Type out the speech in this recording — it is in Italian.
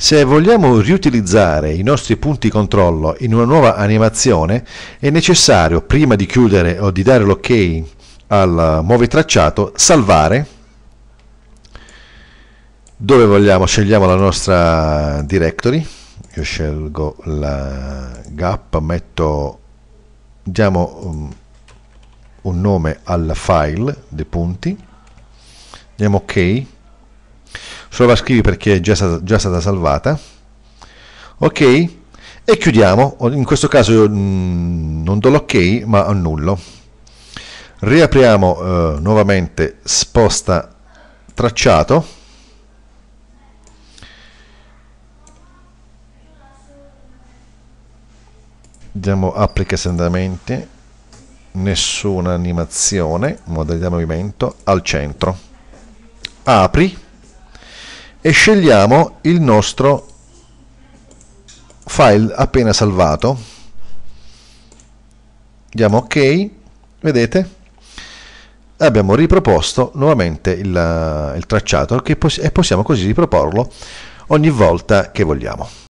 Se vogliamo riutilizzare i nostri punti controllo in una nuova animazione, è necessario, prima di chiudere o di dare l'ok al muovi tracciato, salvare dove vogliamo, scegliamo la nostra directory, io scelgo la gap, metto, diamo um, un nome al file dei punti, diamo ok, Prova sovrascrivi perché è già, già stata salvata ok e chiudiamo in questo caso io, mm, non do l'ok ma annullo riapriamo eh, nuovamente sposta tracciato diamo applica estendamenti nessuna animazione modalità movimento al centro apri e scegliamo il nostro file appena salvato diamo ok vedete abbiamo riproposto nuovamente il, il tracciato pos e possiamo così riproporlo ogni volta che vogliamo